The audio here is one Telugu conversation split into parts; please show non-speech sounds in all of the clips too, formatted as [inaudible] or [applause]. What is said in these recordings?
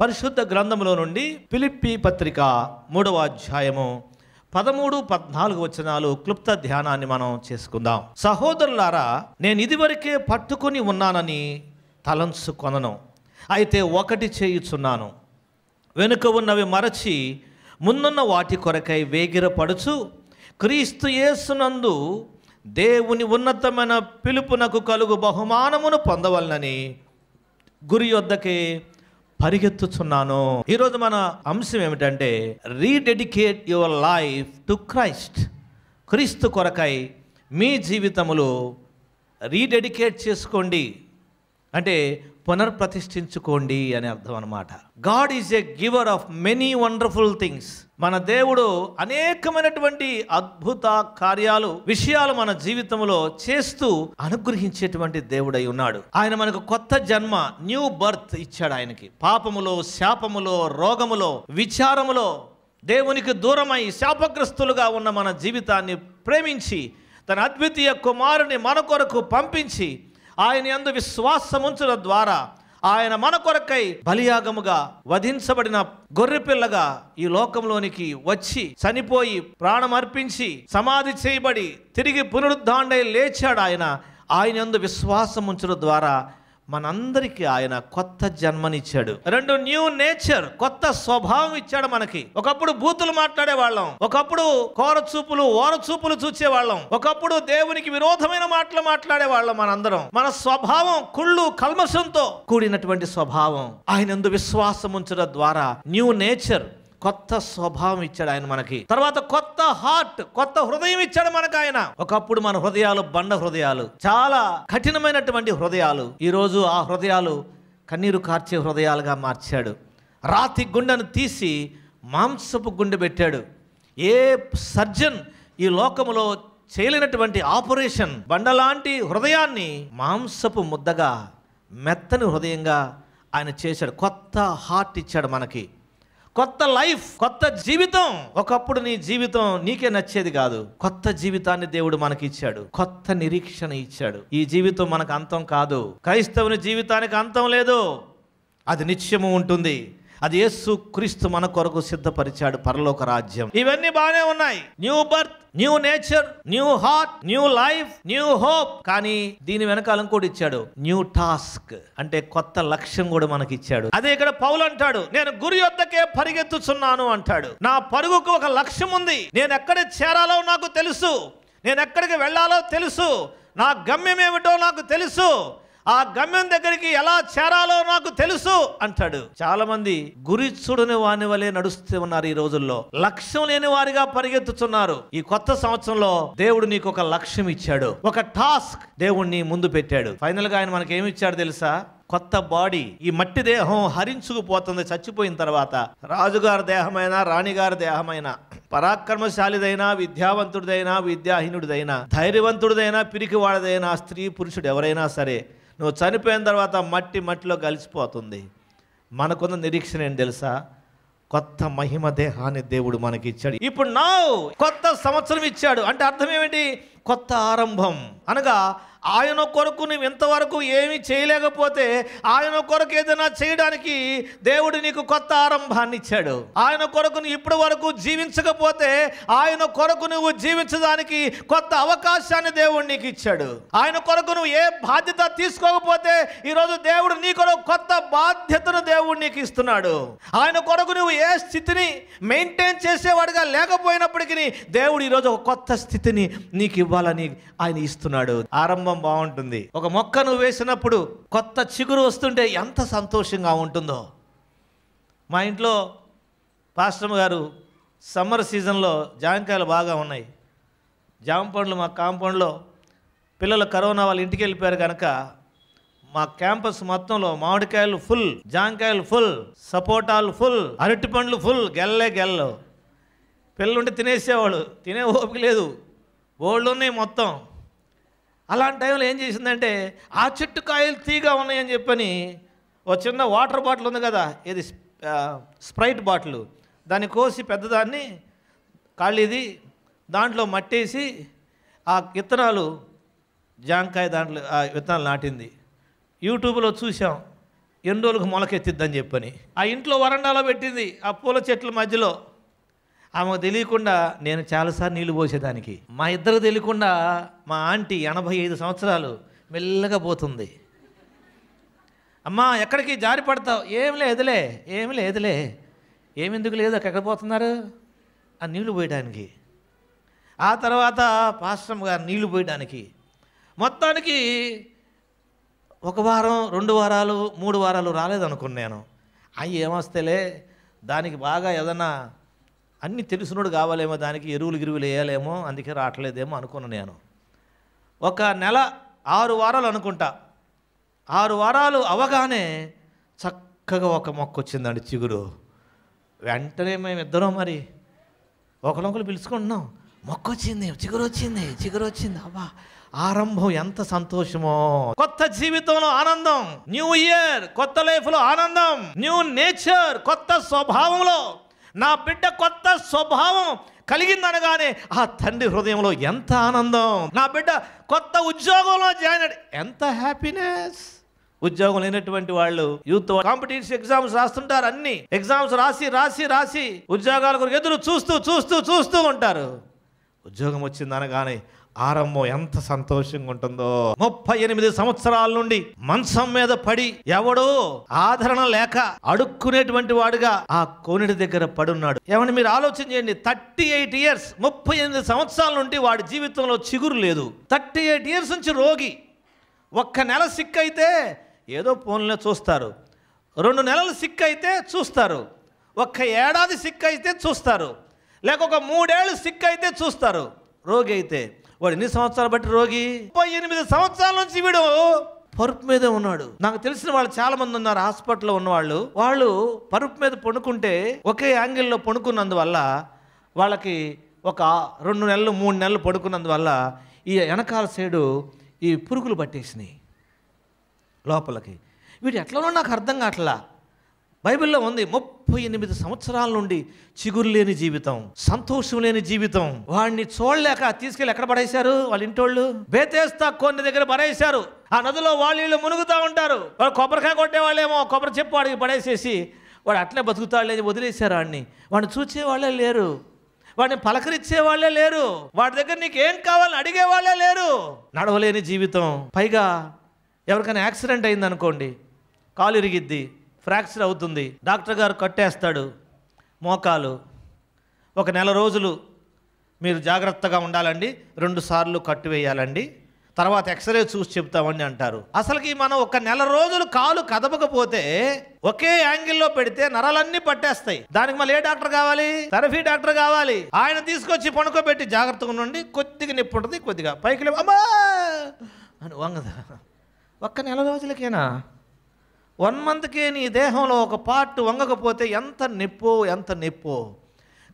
పరిశుద్ధ గ్రంథములో నుండి పిలిప్పి పత్రిక మూడవ అధ్యాయము పదమూడు పద్నాలుగు వచనాలు క్లుప్త ధ్యానాన్ని మనం చేసుకుందాం సహోదరులారా నేను ఇదివరకే పట్టుకుని ఉన్నానని తలంచు కొనను అయితే ఒకటి చేయుచున్నాను వెనుక ఉన్నవి మరచి ముందున్న వాటి కొరకై వేగిరపడుచు క్రీస్తు యేసునందు దేవుని ఉన్నతమైన పిలుపునకు కలుగు బహుమానమును పొందవలనని గురి యొద్దకే పరిగెత్తుచున్నాను ఈరోజు మన అంశం ఏమిటంటే rededicate your life to Christ క్రీస్తు కొరకై మీ జీవితములు రీడెడికేట్ చేసుకోండి అంటే పునర్ప్రతిష్ఠించుకోండి అని అర్థం అనమాట God is a giver of many wonderful things మన దేవుడు అనేకమైనటువంటి అద్భుత కార్యాలు విషయాలు మన జీవితంలో చేస్తూ అనుగ్రహించేటువంటి దేవుడై ఉన్నాడు ఆయన మనకు కొత్త జన్మ న్యూ బర్త్ ఇచ్చాడు ఆయనకి పాపములో శాపములో రోగములో విచారములో దేవునికి దూరమై శాపగ్రస్తులుగా ఉన్న మన జీవితాన్ని ప్రేమించి తన అద్వితీయ కుమారుని మన కొరకు పంపించి ఆయన యందు విశ్వాసముంచడం ద్వారా ఆయన మన కొరకై బలియాగముగా వధించబడిన గొర్రెపిల్లగా ఈ లోకంలోనికి వచ్చి చనిపోయి ప్రాణం అర్పించి సమాధి చేయబడి తిరిగి పునరుద్ధాండై లేచాడు ఆయన ఆయన ఎందు విశ్వాసం ఉంచడం ద్వారా మనందరికీ ఆయన కొత్త జన్మనిచ్చాడు రెండు న్యూ నేచర్ కొత్త స్వభావం ఇచ్చాడు మనకి ఒకప్పుడు బూతులు మాట్లాడే వాళ్ళం ఒకప్పుడు కోరచూపులు ఓరచూపులు వాళ్ళం ఒకప్పుడు దేవునికి విరోధమైన మాటలు మాట్లాడే వాళ్ళం మనందరం మన స్వభావం కుళ్ళు కల్మషంతో కూడినటువంటి స్వభావం ఆయనందు విశ్వాసం ఉంచడం ద్వారా న్యూ నేచర్ కొత్త స్వభావం ఇచ్చాడు ఆయన మనకి తర్వాత కొత్త హార్ట్ కొత్త హృదయం ఇచ్చాడు మనకు ఆయన ఒకప్పుడు మన హృదయాలు బండ హృదయాలు చాలా కఠినమైనటువంటి హృదయాలు ఈరోజు ఆ హృదయాలు కన్నీరు కార్చే హృదయాలుగా మార్చాడు రాతి గుండెను తీసి మాంసపు గుండె పెట్టాడు ఏ సర్జన్ ఈ లోకములో చేయలేనటువంటి ఆపరేషన్ బండలాంటి హృదయాన్ని మాంసపు ముద్దగా మెత్తని హృదయంగా ఆయన చేశాడు కొత్త హార్ట్ ఇచ్చాడు మనకి కొత్త లైఫ్ కొత్త జీవితం ఒకప్పుడు నీ జీవితం నీకే నచ్చేది కాదు కొత్త జీవితాన్ని దేవుడు మనకి ఇచ్చాడు కొత్త నిరీక్షణ ఇచ్చాడు ఈ జీవితం మనకు అంతం కాదు క్రైస్తవుని జీవితానికి అంతం లేదు అది నిత్యము ఉంటుంది అది యేసు క్రీస్తు మన కొరకు సిద్ధపరిచాడు పరలోక రాజ్యం ఇవన్నీ బాగానే ఉన్నాయి new birth new nature new heart new life new hope కానీ దీని వెనకాలం కూడా ఇచ్చాడు న్యూ టాస్క్ అంటే కొత్త లక్ష్యం కూడా మనకి ఇచ్చాడు అదే ఇక్కడ పౌలు అంటాడు నేను గురి యొద్దకే పరిగెత్తుచున్నాను అంటాడు నా పరుగుకు ఒక లక్ష్యం ఉంది నేను ఎక్కడ చేరాలో నాకు తెలుసు నేను ఎక్కడికి వెళ్ళాలో తెలుసు నా గమ్యం ఏమిటో నాకు తెలుసు ఆ గమ్యం దగ్గరికి ఎలా చేరాలో నాకు తెలుసు అంటాడు చాలా మంది గురి చూడని వాని వలె నడుస్తూ ఉన్నారు ఈ రోజుల్లో లక్ష్యం లేని వారిగా పరిగెత్తుతున్నారు ఈ కొత్త సంవత్సరంలో దేవుడు నీకు ఒక లక్ష్యం ఇచ్చాడు ఒక టాస్క్ దేవుడిని ముందు పెట్టాడు ఫైనల్ గా ఆయన మనకి ఏమి ఇచ్చాడు తెలుసా కొత్త బాడీ ఈ మట్టి దేహం హరించుకుపోతుంది చచ్చిపోయిన తర్వాత రాజుగారి దేహమైనా రాణిగారి దేహమైనా పరాక్రమశాలిదైనా విద్యావంతుడిదైనా విద్యాహీనుడిదైనా ధైర్యవంతుడిదైనా పిరికివాడదైనా స్త్రీ పురుషుడు ఎవరైనా సరే నువ్వు చనిపోయిన తర్వాత మట్టి మట్టిలో కలిసిపోతుంది మనకున్న నిరీక్షణ ఏం తెలుసా కొత్త మహిమ దేహాన్ని దేవుడు మనకి ఇచ్చాడు ఇప్పుడు నా కొత్త సంవత్సరం ఇచ్చాడు అంటే అర్థం ఏమిటి కొత్త ఆరంభం అనగా ఆయన కొరకు నువ్వు ఇంతవరకు ఏమి చేయలేకపోతే ఆయన కొరకు ఏదైనా చేయడానికి దేవుడు నీకు కొత్త ఆరంభాన్ని ఇచ్చాడు ఆయన కొరకు నువ్వు ఇప్పటి వరకు జీవించకపోతే ఆయన కొరకు నువ్వు జీవించడానికి కొత్త అవకాశాన్ని దేవుడు నీకు ఇచ్చాడు ఆయన కొరకు నువ్వు ఏ బాధ్యత తీసుకోకపోతే ఈరోజు దేవుడు నీ కొరకు కొత్త బాధ్యతను దేవుడు నీకు ఇస్తున్నాడు ఆయన కొరకు నువ్వు ఏ స్థితిని మెయింటైన్ చేసేవాడిగా లేకపోయినప్పటికీ దేవుడు ఈరోజు ఒక కొత్త స్థితిని నీకు ఇవ్వాలి ఇవ్వాలని ఆయన ఇస్తున్నాడు ఆరంభం బాగుంటుంది ఒక మొక్క నువ్వు వేసినప్పుడు కొత్త చిగురు వస్తుంటే ఎంత సంతోషంగా ఉంటుందో మా ఇంట్లో పాస్టమ్ గారు సమ్మర్ సీజన్లో జామకాయలు బాగా ఉన్నాయి జామ పండ్లు మా కాంపౌండ్లో పిల్లలు కరోనా వాళ్ళ ఇంటికి వెళ్ళిపోయారు కనుక మా క్యాంపస్ మొత్తంలో మామిడికాయలు ఫుల్ జాంకాయలు ఫుల్ సపోటాలు ఫుల్ అరటి పండ్లు ఫుల్ గెల్లే గెల్లు పిల్లలుంటే తినేసేవాళ్ళు తినే ఓపిక లేదు ఓళ్ళు ఉన్నాయి మొత్తం అలాంటి టైంలో ఏం చేసిందంటే ఆ చెట్టు కాయలు తీగా ఉన్నాయని చెప్పని ఒక చిన్న వాటర్ బాటిల్ ఉంది కదా ఇది స్ప్రైట్ బాటిల్ దాన్ని కోసి పెద్దదాన్ని కాళ్ళిది దాంట్లో మట్టేసి ఆ విత్తనాలు జాంకాయ దాంట్లో ఆ విత్తనాలు నాటింది యూట్యూబ్లో చూసాం ఎన్ని రోజులకు మొలకెత్తిద్దని చెప్పని ఆ ఇంట్లో వరండాలో పెట్టింది ఆ పూల చెట్ల మధ్యలో ఆమెకు తెలియకుండా నేను చాలాసార్లు నీళ్లు పోసేదానికి మా ఇద్దరు తెలియకుండా మా ఆంటీ ఎనభై ఐదు సంవత్సరాలు మెల్లగా పోతుంది అమ్మా ఎక్కడికి జారి పడతావు ఏం లేదులే ఏమి లేదులే ఏమెందుకు లేదు ఎక్కడ పోతున్నారు ఆ నీళ్లు పోయడానికి ఆ తర్వాత పాశ్రమ గారు నీళ్లు పోయడానికి మొత్తానికి ఒక వారం రెండు వారాలు మూడు వారాలు రాలేదనుకున్నాను అవి ఏమొస్తేలే దానికి బాగా ఏదన్నా అన్నీ తెలిసినోడు కావాలేమో దానికి ఎరువులు గిరువులు వేయాలేమో అందుకే రావట్లేదేమో అనుకున్న నేను ఒక నెల ఆరు వారాలు అనుకుంటా ఆరు వారాలు అవగానే చక్కగా ఒక మొక్క వచ్చిందండి చిగురు వెంటనే మేము ఇద్దరం మరి ఒకరినొకరు పిలుచుకుంటున్నాం మొక్క వచ్చింది చిగురు వచ్చింది చిగురు వచ్చింది అబ్బా ఆరంభం ఎంత సంతోషమో కొత్త జీవితంలో ఆనందం న్యూ ఇయర్ కొత్త లైఫ్లో ఆనందం న్యూ నేచర్ కొత్త స్వభావంలో నా బిడ్డ కొత్త స్వభావం కలిగిందనగానే ఆ తండ్రి హృదయంలో ఎంత ఆనందం నా బిడ్డ కొత్త ఉద్యోగంలో జాయిన్ ఎంత హ్యాపీనెస్ ఉద్యోగం లేనటువంటి వాళ్ళు యూత్ కాంపిటీషన్ ఎగ్జామ్స్ రాస్తుంటారు అన్ని ఎగ్జామ్స్ రాసి రాసి రాసి ఉద్యోగాల గురించి ఎదురు చూస్తూ చూస్తూ చూస్తూ ఉంటారు ఉద్యోగం వచ్చిందనగానే ఆరంభం ఎంత సంతోషంగా ఉంటుందో ముప్పై ఎనిమిది సంవత్సరాల నుండి మంచం మీద పడి ఎవడో ఆదరణ లేక అడుక్కునేటువంటి వాడుగా ఆ కోనేటి దగ్గర పడున్నాడు ఏమంటే మీరు ఆలోచన చేయండి థర్టీ ఎయిట్ ఇయర్స్ ముప్పై ఎనిమిది సంవత్సరాల నుండి వాడి జీవితంలో చిగురు లేదు థర్టీ ఎయిట్ ఇయర్స్ నుంచి రోగి ఒక్క నెల సిక్ అయితే ఏదో ఫోన్లో చూస్తారు రెండు నెలలు సిక్ అయితే చూస్తారు ఒక్క ఏడాది సిక్ అయితే చూస్తారు లేక ఒక మూడేళ్ళు సిక్ అయితే చూస్తారు రోగి అయితే వాడు ఎన్ని సంవత్సరాలు బట్టి రోగి ముప్పై ఎనిమిది సంవత్సరాల నుంచి వీడు పరుపు మీదే ఉన్నాడు నాకు తెలిసిన వాళ్ళు చాలా మంది ఉన్నారు హాస్పిటల్లో ఉన్నవాళ్ళు వాళ్ళు పరుపు మీద పడుకుంటే ఒకే యాంగిల్లో పడుకున్నందువల్ల వాళ్ళకి ఒక రెండు నెలలు మూడు నెలలు పడుకున్నందువల్ల ఈ వెనకాల సైడు ఈ పురుగులు పట్టేసినాయి లోపలికి వీటి ఎట్లనో నాకు అర్థం కావట్లా బైబిల్లో ఉంది ముప్పై ఎనిమిది సంవత్సరాల నుండి చిగురు లేని జీవితం సంతోషం లేని జీవితం వాడిని చూడలేక తీసుకెళ్ళి ఎక్కడ పడేశారు వాళ్ళ ఇంటోళ్ళు బేతేస్తా కొన్ని దగ్గర పడేశారు ఆ నదిలో వాళ్ళు వీళ్ళు మునుగుతూ ఉంటారు వాళ్ళు కొబ్బరికాయ కొట్టేవాళ్ళేమో కొబ్బరి చెప్పు వాడికి పడేసేసి వాడు అట్లే బతుకుతాడు వదిలేశారు వాడిని వాడిని వాళ్ళే లేరు వాడిని పలకరించే వాళ్ళే లేరు వాడి దగ్గర నీకు ఏం కావాలని అడిగే వాళ్ళే లేరు నడవలేని జీవితం పైగా ఎవరికైనా యాక్సిడెంట్ అయిందనుకోండి కాలు ఇరిగిద్ది ఫ్రాక్చర్ అవుతుంది డాక్టర్ గారు కట్టేస్తాడు మోకాలు ఒక నెల రోజులు మీరు జాగ్రత్తగా ఉండాలండి రెండు సార్లు కట్టు వేయాలండి తర్వాత ఎక్స్రే చూసి చెప్తామని అంటారు అసలుకి మనం ఒక నెల రోజులు కాలు కదపకపోతే ఒకే యాంగిల్లో పెడితే నరాలన్నీ పట్టేస్తాయి దానికి మళ్ళీ ఏ డాక్టర్ కావాలి థెరపీ డాక్టర్ కావాలి ఆయన తీసుకొచ్చి పనుకోబెట్టి జాగ్రత్తగా ఉండండి కొద్దిగా నిప్పు ఉంటుంది కొద్దిగా పైకి అమ్మా అని వంగదా ఒక్క నెల రోజులకేనా వన్ మంత్కే నీ దేహంలో ఒక పార్ట్ వంగకపోతే ఎంత నెప్పో ఎంత నెప్పో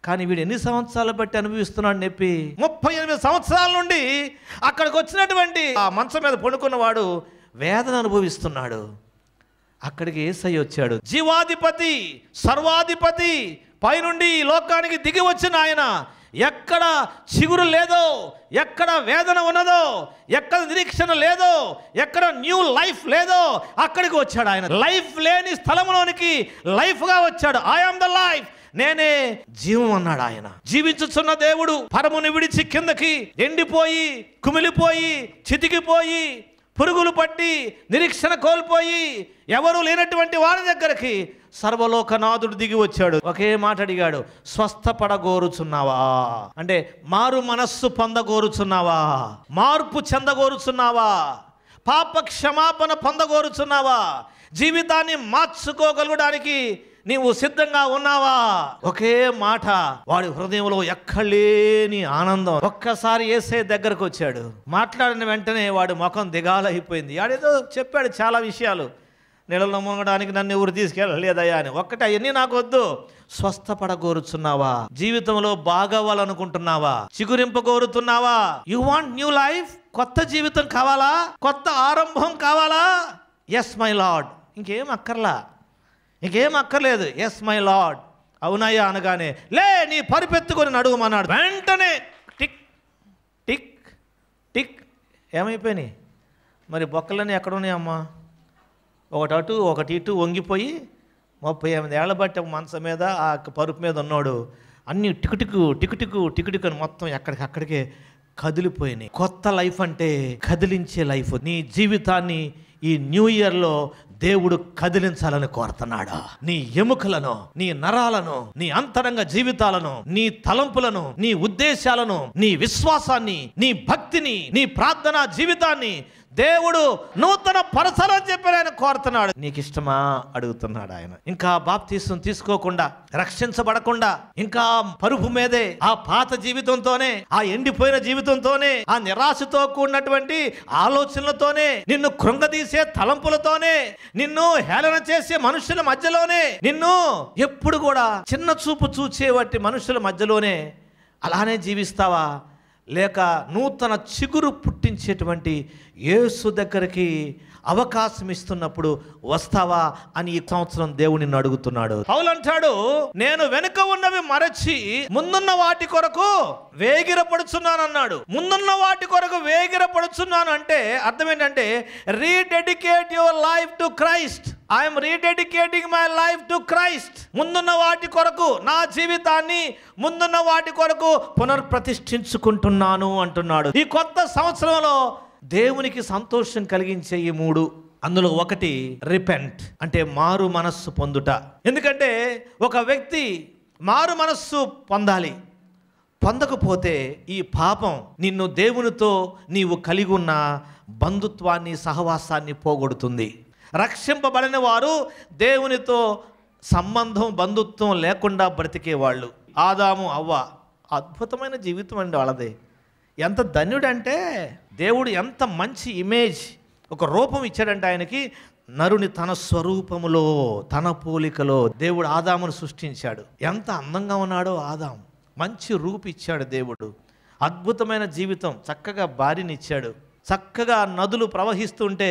కానీ వీడు ఎన్ని సంవత్సరాలు బట్టి అనుభవిస్తున్నాడు నొప్పి ముప్పై ఎనిమిది సంవత్సరాల నుండి అక్కడికి వచ్చినటువంటి ఆ మంచం మీద పడుకున్నవాడు వేదన అనుభవిస్తున్నాడు అక్కడికి ఏసై వచ్చాడు జీవాధిపతి సర్వాధిపతి పైనుండి లోకానికి దిగి వచ్చిన ఆయన ఎక్కడ చిగురు లేదో ఎక్కడ వేదన ఉన్నదో ఎక్కడ నిరీక్షణ లేదో ఎక్కడ న్యూ లైఫ్ లేదో అక్కడికి వచ్చాడు ఆయన లైఫ్ లేని స్థలంలోనికి లైఫ్గా వచ్చాడు ఐ ఆమ్ ద లైఫ్ నేనే జీవం అన్నాడు ఆయన జీవించుచున్న దేవుడు పరముని విడిచి కిందకి ఎండిపోయి కుమిలిపోయి చితికిపోయి పురుగులు పట్టి నిరీక్షణ కోల్పోయి ఎవరూ లేనటువంటి వారి దగ్గరికి సర్వలోకనాథుడు దిగి వచ్చాడు ఒకే మాట అడిగాడు స్వస్థపడగోరుచున్నావా అంటే మారు మనస్సు పొందగోరుచున్నావా మార్పు చెందగోరుచున్నావా పాప క్షమాపణ పొందగోరుచున్నావా జీవితాన్ని మార్చుకోగలగడానికి నీవు సిద్ధంగా ఉన్నావా ఒకే మాట వాడి హృదయంలో ఎక్కలేని ఆనందం ఒక్కసారి ఏసే దగ్గరకు వచ్చాడు మాట్లాడిన వెంటనే వాడు ముఖం దిగాలైపోయింది ఆడేదో చెప్పాడు చాలా విషయాలు నీళ్ళలో మునగడానికి నన్ను ఎవరు తీసుకెళ్ళలేదయ్యా అని ఒక్కటే అవన్నీ వద్దు స్వస్థపడగోరుచున్నావా జీవితంలో బాగవ్వాలనుకుంటున్నావా చిగురింప కోరుతున్నావా యు వాంట్ న్యూ లైఫ్ కొత్త జీవితం కావాలా కొత్త ఆరంభం కావాలా ఎస్ మై లాడ్ ఇంకేం అక్కర్లా ఇంకేం అక్కర్లేదు ఎస్ మై లాడ్ అవునయ్యా అనగానే లే నీ పరిపెత్తుకొని అడుగుమన్నాడు వెంటనే టిక్ టిక్ టిక్ ఏమైపోయినాయి మరి బొక్కలన్నీ ఎక్కడున్నాయమ్మా ఒకటి అటు ఒకటి ఇటు వంగిపోయి ముప్పై ఎనిమిది ఏళ్ళ బట్టి మనసు మీద ఆ పరుపు మీద ఉన్నాడు అన్ని టికుటికు టికుటికు టికుటికు అని మొత్తం ఎక్కడికక్కడికే కదిలిపోయినాయి కొత్త లైఫ్ అంటే కదిలించే లైఫ్ నీ జీవితాన్ని ఈ న్యూ ఇయర్లో దేవుడు కదిలించాలని కోరుతున్నాడు నీ ఎముకలను నీ నరాలను నీ అంతరంగ జీవితాలను నీ తలంపులను నీ ఉద్దేశాలను నీ విశ్వాసాన్ని నీ భక్తిని నీ ప్రార్థనా జీవితాన్ని దేవుడు నూతన పరసరం చెప్పి ఆయన కోరుతున్నాడు నీకు ఇష్టమా అడుగుతున్నాడు ఆయన ఇంకా బాప్తీసం తీసుకోకుండా రక్షించబడకుండా ఇంకా పరుపు మీదే ఆ పాత జీవితంతోనే ఆ ఎండిపోయిన జీవితంతోనే ఆ నిరాశతో కూడినటువంటి ఆలోచనలతోనే నిన్ను కృంగదీసే తలంపులతోనే నిన్ను హేళన చేసే మనుషుల మధ్యలోనే నిన్ను ఎప్పుడు కూడా చిన్న చూపు వాటి మనుషుల మధ్యలోనే అలానే జీవిస్తావా లేక నూతన చిగురు పుట్టించేటువంటి యేసు దగ్గరికి అవకాశం ఇస్తున్నప్పుడు వస్తావా అని ఈ సంవత్సరం దేవుని అడుగుతున్నాడు పౌలంటాడు నేను వెనుక ఉన్నవి మరచి ముందున్న వాటి కొరకు అన్నాడు ముందున్న వాటి కొరకు వేగిరపడుచున్నాను అంటే అర్థం ఏంటంటే rededicate your life to Christ I'm rededicating my life to Christ ముందున్న వాటి కొరకు నా జీవితాన్ని ముందున్న వాటి కొరకు పునర్ప్రతిష్ఠించుకుంటున్నాను అంటున్నాడు ఈ కొత్త సంవత్సరంలో దేవునికి సంతోషం కలిగించే ఈ మూడు అందులో ఒకటి రిపెంట్ అంటే మారు మనస్సు పొందుట ఎందుకంటే ఒక వ్యక్తి మారు మనస్సు పొందాలి పొందకపోతే ఈ పాపం నిన్ను దేవునితో నీవు కలిగి ఉన్న బంధుత్వాన్ని సహవాసాన్ని పోగొడుతుంది రక్షింపబడిన వారు దేవునితో సంబంధం బంధుత్వం లేకుండా బ్రతికేవాళ్ళు ఆదాము అవ్వ అద్భుతమైన జీవితం అండి వాళ్ళది ఎంత ధన్యుడంటే దేవుడు ఎంత మంచి ఇమేజ్ ఒక రూపం ఇచ్చాడంటే ఆయనకి నరుని తన స్వరూపములో తన పోలికలో దేవుడు ఆదామును సృష్టించాడు ఎంత అందంగా ఉన్నాడో ఆదాం మంచి రూపు ఇచ్చాడు దేవుడు అద్భుతమైన జీవితం చక్కగా భార్యనిచ్చాడు చక్కగా నదులు ప్రవహిస్తుంటే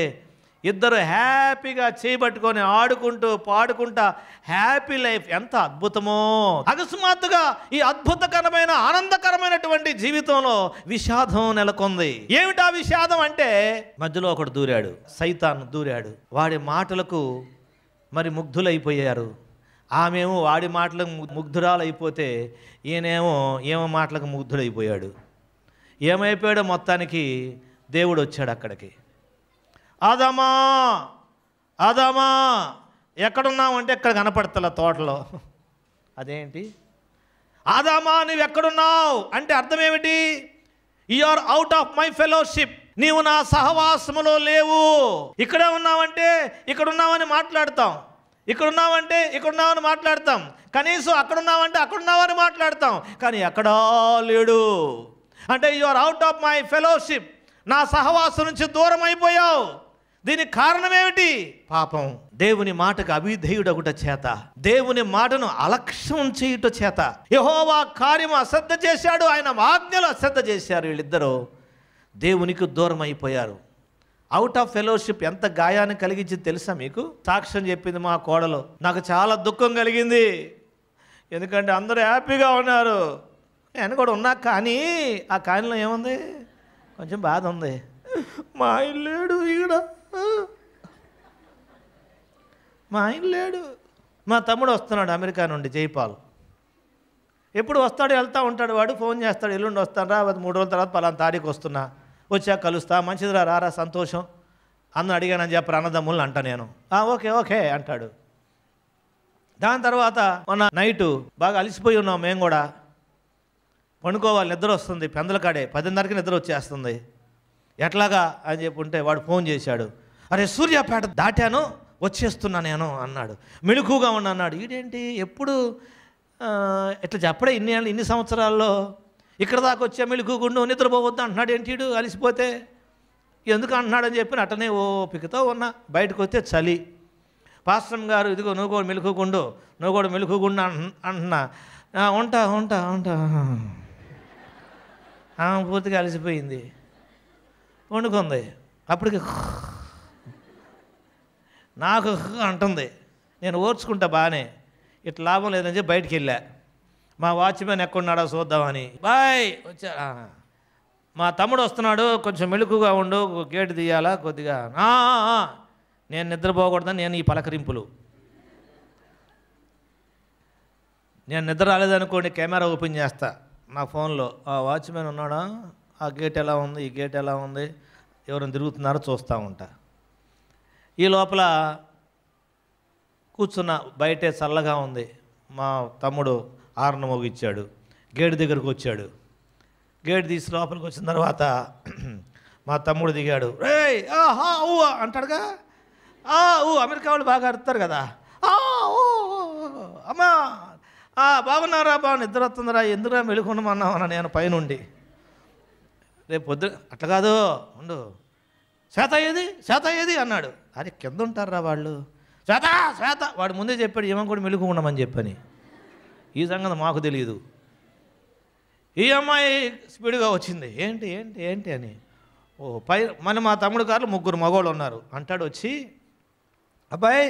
ఇద్దరు హ్యాపీగా చేపట్టుకొని ఆడుకుంటూ పాడుకుంటా హ్యాపీ లైఫ్ ఎంత అద్భుతమో అకస్మాత్తుగా ఈ అద్భుతకరమైన ఆనందకరమైనటువంటి జీవితంలో విషాదం నెలకొంది ఏమిటా విషాదం అంటే మధ్యలో ఒకడు దూరాడు సైతాన్ దూరాడు వాడి మాటలకు మరి ముగ్ధులైపోయారు ఆమెమో వాడి మాటలకు ముగ్ధురాలైపోతే ఈయనేమో ఏమో మాటలకు ముగ్ధుడైపోయాడు ఏమైపోయాడో మొత్తానికి దేవుడు వచ్చాడు అక్కడికి అదమా ఎక్కడున్నావు ఎక్కడున్నావంటే ఎక్కడ కనపడతల తోటలో అదేంటి ఆదామా నువ్వు ఎక్కడున్నావు అంటే అర్థం ఏమిటి are out of my fellowship నీవు నా సహవాసములో లేవు ఇక్కడే ఉన్నావంటే ఇక్కడున్నావని మాట్లాడతాం ఇక్కడున్నావంటే ఇక్కడున్నావని మాట్లాడతాం కనీసం అక్కడున్నావంటే అక్కడున్నావని మాట్లాడతాం కానీ ఎక్కడా లేడు అంటే you are out of my fellowship నా సహవాసం నుంచి దూరం అయిపోయావు దీనికి కారణం ఏమిటి పాపం దేవుని మాటకు అవిధేయుడగుట చేత దేవుని మాటను అలక్ష్యం చేయుట చేత యహోవా కార్యం అశ్రద్ధ చేశాడు ఆయన ఆజ్ఞలు అశ్రద్ధ చేశారు వీళ్ళిద్దరూ దేవునికి దూరం అయిపోయారు అవుట్ ఆఫ్ ఫెలోషిప్ ఎంత గాయాన్ని కలిగించి తెలుసా మీకు సాక్ష్యం చెప్పింది మా కోడలు నాకు చాలా దుఃఖం కలిగింది ఎందుకంటే అందరూ హ్యాపీగా ఉన్నారు నేను కూడా ఉన్నా కానీ ఆ కానిలో ఏముంది కొంచెం బాధ ఉంది మా ఇల్లేడు ఈడ మా ఆయన లేడు మా తమ్ముడు వస్తున్నాడు అమెరికా నుండి జైపాల్ ఎప్పుడు వస్తాడు వెళ్తూ ఉంటాడు వాడు ఫోన్ చేస్తాడు ఎల్లుండి వస్తాను రా మూడు రోజుల తర్వాత పలానా తారీఖు వస్తున్నా వచ్చాక కలుస్తా మంచిదిరా రారా సంతోషం అన్న అడిగానని చెప్పి అన్నదమ్ములను అంట నేను ఓకే ఓకే అంటాడు దాని తర్వాత మన నైటు బాగా అలసిపోయి ఉన్నాం మేము కూడా పండుకోవాలి నిద్ర వస్తుంది పెందల కాడే పదిన్నరకి నిద్ర వచ్చేస్తుంది ఎట్లాగా అని చెప్పి ఉంటే వాడు ఫోన్ చేశాడు అరే సూర్యాపేట దాటాను వచ్చేస్తున్నా నేను అన్నాడు మెలుకుగా ఉన్నా అన్నాడు ఈడేంటి ఎప్పుడు ఇట్లా చెప్పడే ఇన్ని ఇన్ని సంవత్సరాల్లో ఇక్కడ దాకా వచ్చే మెలుకుగుండు నిద్రపోవద్దు అంటున్నాడు ఏంటిడు అలిసిపోతే ఎందుకు అంటున్నాడని చెప్పి అటనే ఓ పికతో ఉన్నా బయటకు వస్తే చలి పాశ్రం గారు ఇదిగో నువ్వు కూడా మెలుకుగుండు నువ్వు కూడా మెలుకుగుండు అంటున్నా ఉంటా ఉంటా ఉంటా పూర్తిగా అలసిపోయింది వండుకుంది అప్పటికి నాకు అంటుంది నేను ఓర్చుకుంటా బాగానే ఇట్లా లాభం లేదని చెప్పి బయటికి వెళ్ళా మా వాచ్మెన్ ఎక్కడున్నాడో చూద్దామని బాయ్ వచ్చా మా తమ్ముడు వస్తున్నాడు కొంచెం మెలుకుగా ఉండు గేటు తీయాలా కొద్దిగా నేను నిద్రపోకూడదని నేను ఈ పలకరింపులు నేను నిద్ర రాలేదనుకోండి కెమెరా ఓపెన్ చేస్తా నా ఫోన్లో ఆ వాచ్మెన్ ఉన్నాడా ఆ గేట్ ఎలా ఉంది ఈ గేట్ ఎలా ఉంది ఎవరైనా తిరుగుతున్నారో చూస్తూ ఉంటా ఈ లోపల కూర్చున్న బయటే చల్లగా ఉంది మా తమ్ముడు ఆరణ మోగిచ్చాడు గేటు దగ్గరకు వచ్చాడు గేటు తీసి లోపలికి వచ్చిన తర్వాత [clears throat] మా తమ్ముడు దిగాడు రే ఆహా ఊ అంటాడుగా ఆ ఊ అమెరికా వాళ్ళు బాగా ఆడుతారు కదా ఆ ఓ అమ్మా ఆ బాగున్నారా బాగు నిద్ర వస్తుందిరా ఎందుకురా మెలుకుండమన్నామన్నా నేను పైనుండి రేపు పొద్దు అట్లా కాదు ఉండు శ్వేత ఏది శ్వేత ఏది అన్నాడు అరే కింద ఉంటారా వాళ్ళు శ్వేత శ్వేత వాడు ముందే చెప్పాడు ఏమని కూడా మెలుకుండమని చెప్పని ఈ సంగతి మాకు తెలియదు ఈ అమ్మాయి స్పీడ్గా వచ్చింది ఏంటి ఏంటి ఏంటి అని ఓ పై మన మా తమ్ముడు గారు ముగ్గురు మగవాళ్ళు ఉన్నారు అంటాడు వచ్చి అబ్బాయి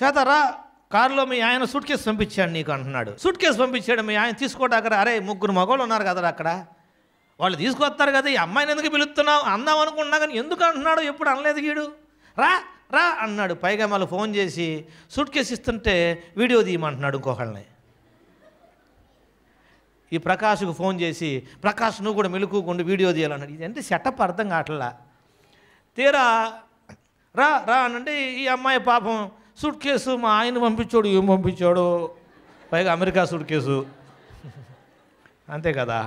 శ్వేతరా కారులో మీ ఆయన సూట్ కేసు పంపించాడు నీకు అంటున్నాడు సూట్ కేసు పంపించాడు మీ ఆయన తీసుకోవటాకరా అరే ముగ్గురు మగవాళ్ళు ఉన్నారు కదరా అక్కడ వాళ్ళు తీసుకొస్తారు కదా ఈ అమ్మాయిని ఎందుకు పిలుస్తున్నావు అందాం అనుకున్నా కానీ ఎందుకు అంటున్నాడు ఎప్పుడు అనలేదు వీడు రా రా అన్నాడు పైగా మళ్ళీ ఫోన్ చేసి సూట్ కేసు ఇస్తుంటే వీడియో తీయమంటున్నాడు ఇంకొకళ్ళని ఈ ప్రకాష్కు ఫోన్ చేసి ప్రకాష్ నువ్వు కూడా మెలుకోకుండా వీడియో తీయాలన్నాడు ఇదంటే సెటప్ అర్థం కావట్లా తీరా రా రా అనంటే ఈ అమ్మాయి పాపం సూట్ కేసు మా ఆయన పంపించాడు ఏం పంపించాడు పైగా అమెరికా సూట్ కేసు అంతే కదా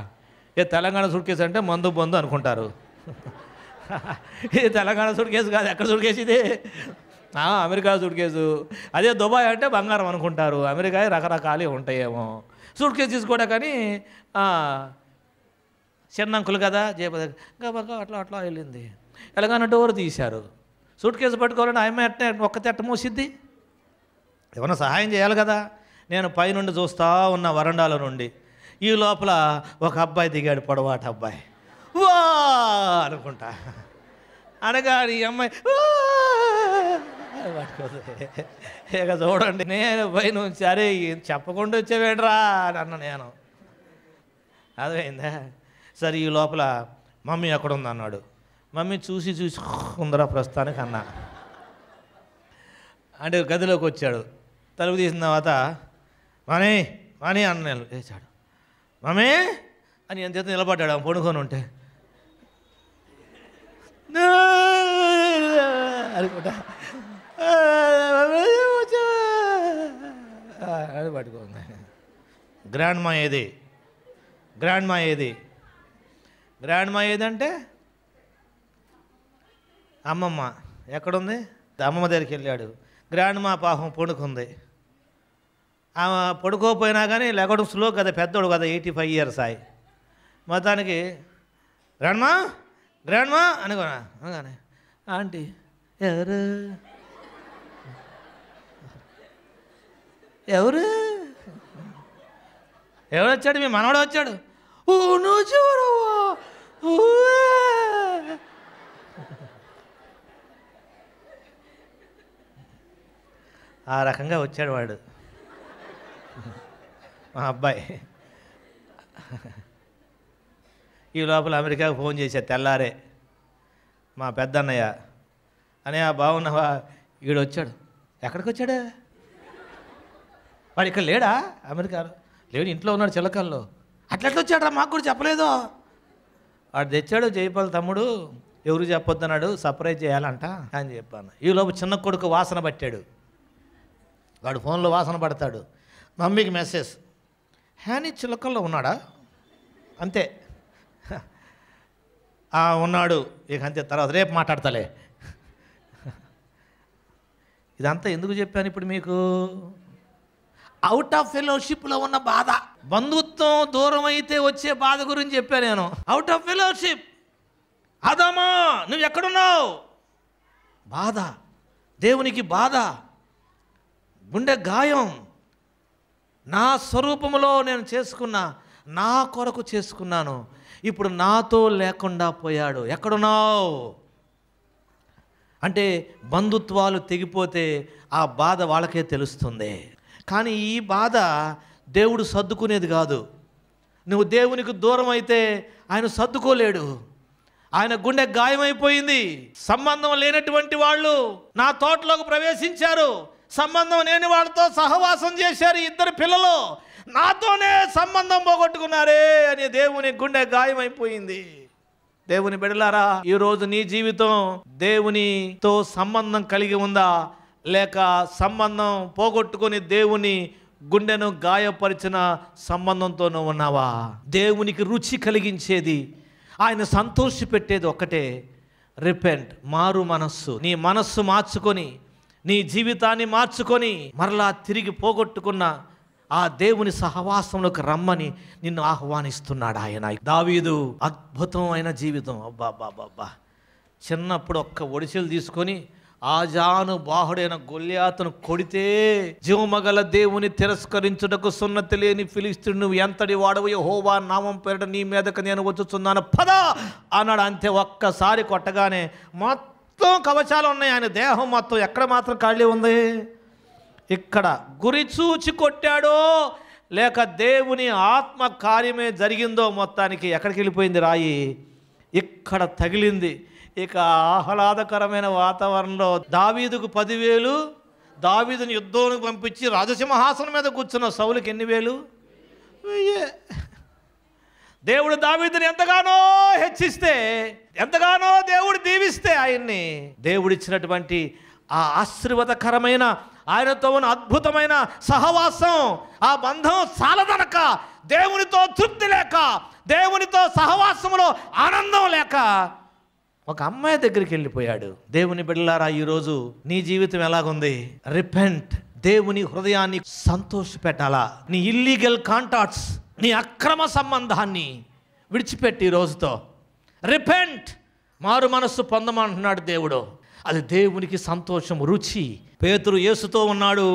ఏ తెలంగాణ సూట్ కేసు అంటే మందు బందు అనుకుంటారు ఇది తెలంగాణ సూట్ కేసు కాదు ఎక్కడ సూట్ కేసు ఇది అమెరికా సూట్ కేసు అదే దుబాయ్ అంటే బంగారం అనుకుంటారు అమెరికా రకరకాలు ఉంటాయేమో సూట్ కేసు తీసుకోడా కానీ చిన్నంకులు కదా జయపద అట్లా అట్లా వెళ్ళింది తెలంగాణ డోర్ తీశారు సూట్ కేసు పట్టుకోవాలని ఆమె అట్నే ఒక్క తెట్ట మూసిద్ది ఏమైనా సహాయం చేయాలి కదా నేను పైనుండి చూస్తూ ఉన్న వరండాల నుండి ఈ లోపల ఒక అబ్బాయి దిగాడు పొడవాట అబ్బాయి వా అనుకుంటా అనగా ఈ అమ్మాయి ఇక చూడండి నేను పోయి నువ్వు సరే చెప్పకుండా వచ్చేవేంట్రా అని అన్న నేను అదైందా సరే ఈ లోపల మమ్మీ ఎక్కడ ఉంది అన్నాడు మమ్మీ చూసి చూసి ఉందరా ప్రస్తుతానికి అన్న అంటే గదిలోకి వచ్చాడు తలుపు తీసిన తర్వాత మనీ మనీ అన్న వేశాడు మామే అని ఎంత నిలబడ్డాడు ఆమె పడుకొని ఉంటే అనుకుంటా గ్రాండ్ మా ఏది గ్రాండ్ మా ఏది గ్రాండ్ మా ఏదంటే అమ్మమ్మ ఎక్కడుంది అమ్మమ్మ దగ్గరికి వెళ్ళాడు గ్రాండ్ మా పాపం పండుకుంది ఆమె పడుకోపోయినా కానీ లేకపోవడం స్లో కదా పెద్దోడు కదా ఎయిటీ ఫైవ్ ఇయర్స్ ఆయి మొత్తానికి గ్రాండ్మా గ్రాండ్మా అనుకోనా అనగానే ఆంటీ ఎవరు ఎవరు ఎవరు వచ్చాడు మీ మనవాడు వచ్చాడు ఓ నువ్వు ఆ రకంగా వచ్చాడు వాడు మా అబ్బాయి [laughs] ఈ లోపల అమెరికాకు ఫోన్ చేశా తెల్లారే మా పెద్దన్నయ్య అనే ఈడు వచ్చాడు ఎక్కడికి వచ్చాడు వాడు ఇక్కడ లేడా అమెరికాలో లేడు ఇంట్లో ఉన్నాడు చిలకల్లో అట్లట్లా వచ్చాడా మాకు కూడా చెప్పలేదు వాడు తెచ్చాడు జయపాల్ తమ్ముడు ఎవరు చెప్పొద్దన్నాడు సర్ప్రైజ్ చేయాలంట అని చెప్పాను ఈ లోపు చిన్న కొడుకు వాసన పట్టాడు వాడు ఫోన్లో వాసన పడతాడు మమ్మీకి మెసేజ్ హ్యానీ చిలకల్లో ఉన్నాడా అంతే ఉన్నాడు ఇక అంతే తర్వాత రేపు మాట్లాడతలే ఇదంతా ఎందుకు చెప్పాను ఇప్పుడు మీకు అవుట్ ఆఫ్ ఫెలోషిప్లో ఉన్న బాధ బంధుత్వం దూరం అయితే వచ్చే బాధ గురించి చెప్పాను నేను అవుట్ ఆఫ్ ఫెలోషిప్ అదమ్మా నువ్వు ఎక్కడున్నావు బాధ దేవునికి బాధ గుండె గాయం నా స్వరూపంలో నేను చేసుకున్నా నా కొరకు చేసుకున్నాను ఇప్పుడు నాతో లేకుండా పోయాడు ఎక్కడున్నావు అంటే బంధుత్వాలు తెగిపోతే ఆ బాధ వాళ్ళకే తెలుస్తుంది కానీ ఈ బాధ దేవుడు సర్దుకునేది కాదు నువ్వు దేవునికి దూరం అయితే ఆయన సర్దుకోలేడు ఆయన గుండె గాయమైపోయింది సంబంధం లేనటువంటి వాళ్ళు నా తోటలోకి ప్రవేశించారు సంబంధం లేని వాళ్ళతో సహవాసం చేశారు ఇద్దరు పిల్లలు నాతోనే సంబంధం పోగొట్టుకున్నారే అని దేవుని గుండె గాయమైపోయింది దేవుని బిడలారా ఈరోజు నీ జీవితం దేవునితో సంబంధం కలిగి ఉందా లేక సంబంధం పోగొట్టుకొని దేవుని గుండెను గాయపరిచిన సంబంధంతోనూ ఉన్నావా దేవునికి రుచి కలిగించేది ఆయన సంతోషపెట్టేది ఒక్కటే రిపెంట్ మారు మనస్సు నీ మనస్సు మార్చుకొని నీ జీవితాన్ని మార్చుకొని మరలా తిరిగి పోగొట్టుకున్న ఆ దేవుని సహవాసంలోకి రమ్మని నిన్ను ఆహ్వానిస్తున్నాడు ఆయన దావీదు అద్భుతమైన జీవితం అబ్బా బాబా చిన్నప్పుడు ఒక్క ఒడిసెలు తీసుకొని ఆజాను బాహుడైన గొల్యాతను కొడితే జీవమగల దేవుని తిరస్కరించుటకు సున్నతి లేని ఫిలిస్తీన్ నువ్వు ఎంతటి వాడవు హోవా నామం పేరట నీ మీదకు నేను వచ్చుతున్నాను పద అన్నాడు అంతే ఒక్కసారి కొట్టగానే మొత్తం మొత్తం కవచాలు ఉన్నాయి ఆయన దేహం మొత్తం ఎక్కడ మాత్రం ఖాళీ ఉంది ఇక్కడ గురి చూచి కొట్టాడో లేక దేవుని ఆత్మ కార్యమే జరిగిందో మొత్తానికి ఎక్కడికి వెళ్ళిపోయింది రాయి ఇక్కడ తగిలింది ఇక ఆహ్లాదకరమైన వాతావరణంలో దావీదుకు పదివేలు దావీదుని యుద్ధంకి పంపించి రాజసింహాసనం మీద కూర్చున్న సౌలుకి ఎన్ని వేలు వెయ్యే దేవుడు దావీదుని ఎంతగానో హెచ్చిస్తే ఎంతగానో దేవుడు దీవిస్తే ఆయన్ని దేవుడిచ్చినటువంటి ఆ ఆశీర్వదకరమైన ఆయనతో ఉన్న అద్భుతమైన సహవాసం ఆ బంధం చాలదనక దేవునితో తృప్తి లేక దేవునితో సహవాసంలో ఆనందం లేక ఒక అమ్మాయి దగ్గరికి వెళ్ళిపోయాడు దేవుని బిడ్డలారా ఈరోజు నీ జీవితం ఎలాగుంది రిపెంట్ దేవుని హృదయాన్ని సంతోష పెట్టాలా నీ ఇల్లీగల్ కాంటాక్ట్స్ నీ అక్రమ సంబంధాన్ని విడిచిపెట్టి ఈ రోజుతో రిపెంట్ మారు మనస్సు పొందమంటున్నాడు దేవుడు అది దేవునికి సంతోషం రుచి పేతురు ఏసుతో ఉన్నాడు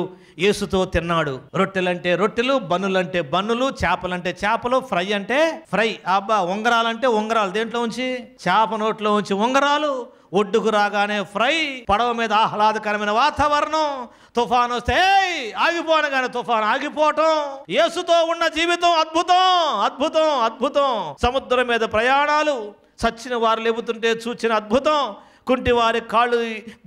ఏసుతో తిన్నాడు రొట్టెలంటే రొట్టెలు బన్నులంటే బన్నులు చేపలంటే చేపలు ఫ్రై అంటే ఫ్రై అబ్బా ఉంగరాలంటే ఉంగరాలు దేంట్లో ఉంచి చేప నోట్లో ఉంచి ఉంగరాలు ఒడ్డుకు రాగానే ఫ్రై పడవ మీద ఆహ్లాదకరమైన వాతావరణం తుఫాన్ వస్తే ఆగిపోను కానీ తుఫాన్ ఆగిపోవటం ఏసుతో ఉన్న జీవితం అద్భుతం అద్భుతం అద్భుతం సముద్రం మీద ప్రయాణాలు చచ్చిన వారు లేపుతుంటే చూచిన అద్భుతం కుంటి వారి కాళ్ళు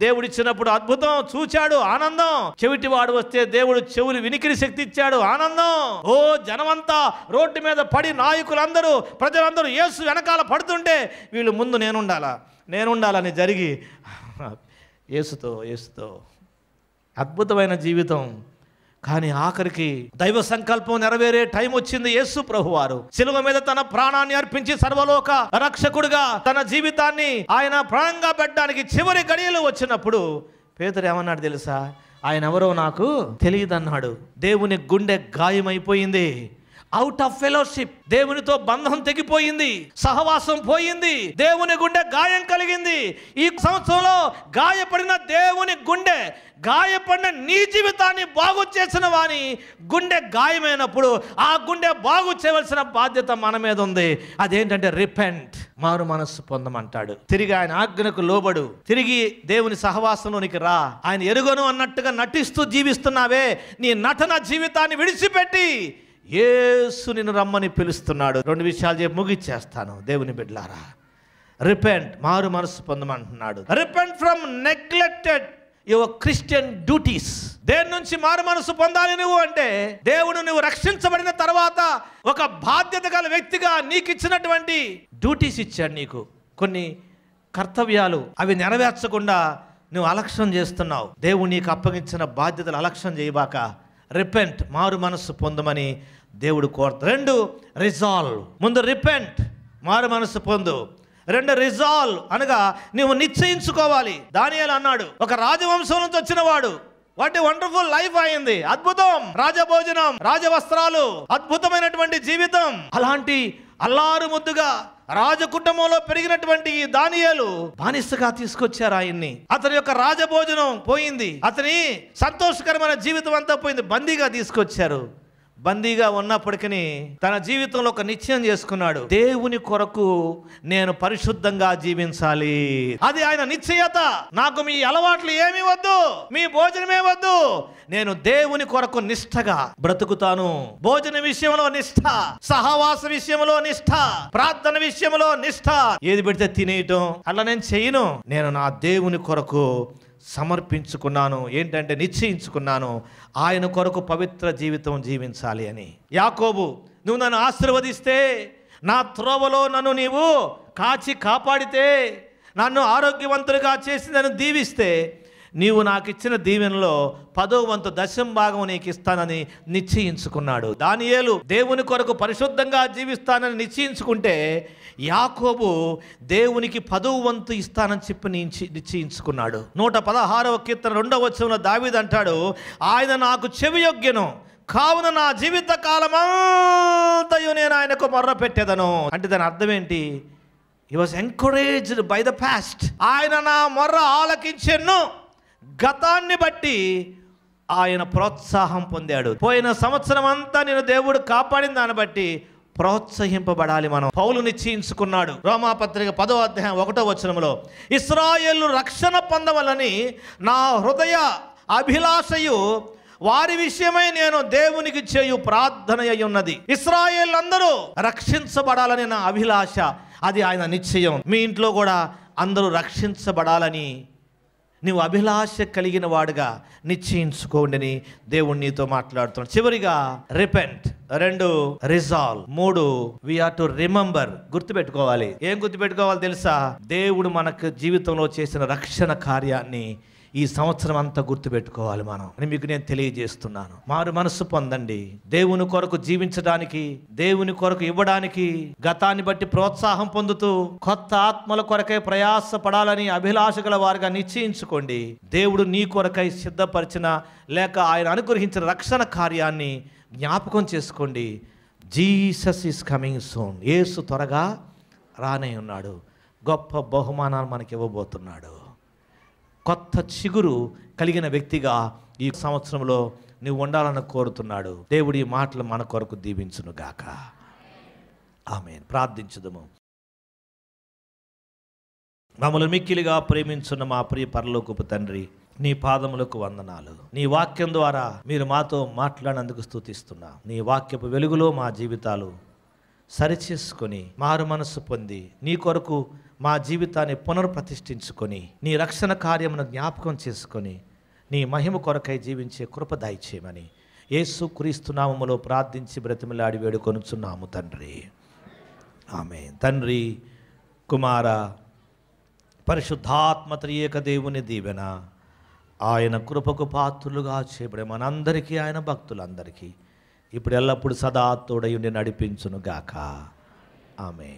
దేవుడిచ్చినప్పుడు అద్భుతం చూచాడు ఆనందం చెవిటి వాడు వస్తే దేవుడు చెవులు వినికిరి శక్తి ఇచ్చాడు ఆనందం ఓ జనమంతా రోడ్డు మీద పడి నాయకులందరూ ప్రజలందరూ ఏసు వెనకాల పడుతుంటే వీళ్ళు ముందు నేనుండాలా నేనుండాలని జరిగి ఏసుతో ఏసుతో అద్భుతమైన జీవితం కానీ ఆఖరికి దైవ సంకల్పం నెరవేరే టైం వచ్చింది యేసు ప్రభు వారు శిలువ మీద తన ప్రాణాన్ని అర్పించి సర్వలోక రక్షకుడిగా తన జీవితాన్ని ఆయన ప్రాణంగా పెట్టడానికి చివరి గడియలు వచ్చినప్పుడు పేదరు ఏమన్నాడు తెలుసా ఆయన ఎవరో నాకు తెలియదన్నాడు దేవుని గుండె గాయమైపోయింది అవుట్ ఆఫ్ ఫెలోషిప్ దేవునితో బంధం తెగిపోయింది సహవాసం పోయింది దేవుని గుండె గాయం కలిగింది ఈ సంవత్సరంలో గాయపడిన దేవుని గుండె గాయపడిన నీ జీవితాన్ని బాగు చేసిన వాని గుండె గాయమైనప్పుడు ఆ గుండె బాగు చేయవలసిన బాధ్యత మన మీద ఉంది అదేంటంటే రిపెంట్ మారు మనస్సు పొందమంటాడు తిరిగి ఆయన ఆజ్ఞకు లోబడు తిరిగి దేవుని సహవాసంలోనికి రా ఆయన ఎరుగను అన్నట్టుగా నటిస్తూ జీవిస్తున్నావే నీ నటన జీవితాన్ని విడిచిపెట్టి ఏసు నిన్ను రమ్మని పిలుస్తున్నాడు రెండు విషయాలు చెప్పి ముగిచ్చేస్తాను దేవుని బిడ్లారా రిపెంట్ మారు మనసు పొందమంటున్నాడు repent from neglected your Christian duties దేని నుంచి మారు మనసు పొందాలి నువ్వు అంటే దేవుడు నువ్వు రక్షించబడిన తర్వాత ఒక బాధ్యత గల వ్యక్తిగా నీకు ఇచ్చినటువంటి డ్యూటీస్ ఇచ్చాడు నీకు కొన్ని కర్తవ్యాలు అవి నెరవేర్చకుండా నువ్వు అలక్ష్యం చేస్తున్నావు దేవుడు నీకు అప్పగించిన బాధ్యతలు అలక్ష్యం చేయబాక రిపెంట్ మారు మనస్సు పొందమని దేవుడు కోరత రెండు రిజాల్వ్ ముందు రిపెంట్ మారు మనసు పొందు రెండు రిజాల్వ్ అనగా నువ్వు నిశ్చయించుకోవాలి దానియాలు అన్నాడు ఒక రాజవంశం నుంచి వచ్చినవాడు వాటి వండర్ఫుల్ లైఫ్ అయింది అద్భుతం రాజభోజనం రాజవస్త్రాలు అద్భుతమైనటువంటి జీవితం అలాంటి అల్లారు ముద్దుగా రాజకుటుంబంలో పెరిగినటువంటి ఈ దానియాలు బానిసగా తీసుకొచ్చారు ఆయన్ని అతని యొక్క రాజభోజనం పోయింది అతని సంతోషకరమైన జీవితం అంతా పోయింది బందీగా తీసుకొచ్చారు బందీగా ఉన్నప్పటికీ తన జీవితంలో ఒక నిశ్చయం చేసుకున్నాడు దేవుని కొరకు నేను పరిశుద్ధంగా జీవించాలి అది ఆయన నిశ్చయత నాకు మీ అలవాట్లు ఏమి వద్దు మీ భోజనమే వద్దు నేను దేవుని కొరకు నిష్ఠగా బ్రతుకుతాను భోజన విషయంలో నిష్ఠ సహవాస విషయంలో నిష్ఠ ప్రార్థన విషయంలో నిష్ఠ ఏది పెడితే తినేయటం అలా నేను చేయను నేను నా దేవుని కొరకు సమర్పించుకున్నాను ఏంటంటే నిశ్చయించుకున్నాను ఆయన కొరకు పవిత్ర జీవితం జీవించాలి అని యాకోబు నువ్వు నన్ను ఆశీర్వదిస్తే నా త్రోవలో నన్ను నీవు కాచి కాపాడితే నన్ను ఆరోగ్యవంతులుగా చేసి నన్ను దీవిస్తే నీవు నాకు ఇచ్చిన దీవెనలో పదో వంతు దశం భాగం నీకు ఇస్తానని నిశ్చయించుకున్నాడు దానియేలు దేవుని కొరకు పరిశుద్ధంగా జీవిస్తానని నిశ్చయించుకుంటే యాకోబు దేవునికి పదో వంతు ఇస్తానని చెప్పి నిశ్చయించుకున్నాడు నూట పదహారవ కీర్తన రెండవ వచ్చంలో దావిదంటాడు ఆయన నాకు చెవియోగ్యను కావున నా జీవిత కాలమంతయు నేను ఆయనకు మొర్ర పెట్టేదను అంటే దాని అర్థం ఏంటి ఈ was encouraged by the past ఆయన నా మొర్ర ఆలకించెన్ను గతాన్ని బట్టి ఆయన ప్రోత్సాహం పొందాడు పోయిన సంవత్సరం అంతా నేను దేవుడు కాపాడిన దాన్ని బట్టి ప్రోత్సహింపబడాలి మనం పౌలు నిశ్చయించుకున్నాడు రోమాపత్రిక పదో అధ్యాయం ఒకటో వచనంలో ఇస్రాయేల్ రక్షణ పొందవలని నా హృదయ అభిలాషయు వారి విషయమై నేను దేవునికి చేయు ప్రార్థన అయి ఉన్నది ఇస్రాయేల్ అందరూ రక్షించబడాలని నా అభిలాష అది ఆయన నిశ్చయం మీ ఇంట్లో కూడా అందరూ రక్షించబడాలని నీవు అభిలాష కలిగిన వాడుగా నిశ్చయించుకోండిని దేవుణ్ణి నీతో మాట్లాడుతున్నాడు చివరిగా రిపెంట్ రెండు రిజాల్వ్ మూడు వీఆర్ టు రిమెంబర్ గుర్తుపెట్టుకోవాలి ఏం గుర్తుపెట్టుకోవాలి తెలుసా దేవుడు మనకు జీవితంలో చేసిన రక్షణ కార్యాన్ని ఈ సంవత్సరం అంతా గుర్తుపెట్టుకోవాలి మనం అని మీకు నేను తెలియజేస్తున్నాను మారు మనస్సు పొందండి దేవుని కొరకు జీవించడానికి దేవుని కొరకు ఇవ్వడానికి గతాన్ని బట్టి ప్రోత్సాహం పొందుతూ కొత్త ఆత్మల కొరకై ప్రయాస పడాలని అభిలాష గల వారుగా నిశ్చయించుకోండి దేవుడు నీ కొరకై సిద్ధపరిచిన లేక ఆయన అనుగ్రహించిన రక్షణ కార్యాన్ని జ్ఞాపకం చేసుకోండి Jesus is coming soon Yesu త్వరగా రానే ఉన్నాడు గొప్ప బహుమానాలు మనకి ఇవ్వబోతున్నాడు కొత్త చిగురు కలిగిన వ్యక్తిగా ఈ సంవత్సరంలో నువ్వు ఉండాలని కోరుతున్నాడు దేవుడి మాటలు మన కొరకు దీవించునుగాక ఆమె ప్రార్థించుదము మమ్మల్ని మిక్కిలిగా ప్రేమించున్న మా ప్రియ పరలోకపు తండ్రి నీ పాదములకు వందనాలు నీ వాక్యం ద్వారా మీరు మాతో మాట్లాడినందుకు స్థుతిస్తున్నా నీ వాక్యపు వెలుగులో మా జీవితాలు సరిచేసుకొని మారు మనసు పొంది నీ కొరకు మా జీవితాన్ని పునర్ప్రతిష్ఠించుకొని నీ రక్షణ కార్యమును జ్ఞాపకం చేసుకొని నీ మహిమ కొరకై జీవించే కృప దాయిచేయమని యేసు క్రీస్తునామములో ప్రార్థించి బ్రతిమిలాడి వేడుకొనుచున్నాము తండ్రి ఆమె తండ్రి కుమార పరిశుద్ధాత్మ త్రియేక దేవుని దీవెన ఆయన కృపకు పాత్రులుగా చేపడే మనందరికీ ఆయన భక్తులందరికీ ఇప్పుడు ఎల్లప్పుడు సదా తోడయుండి నడిపించునుగాక ఆమె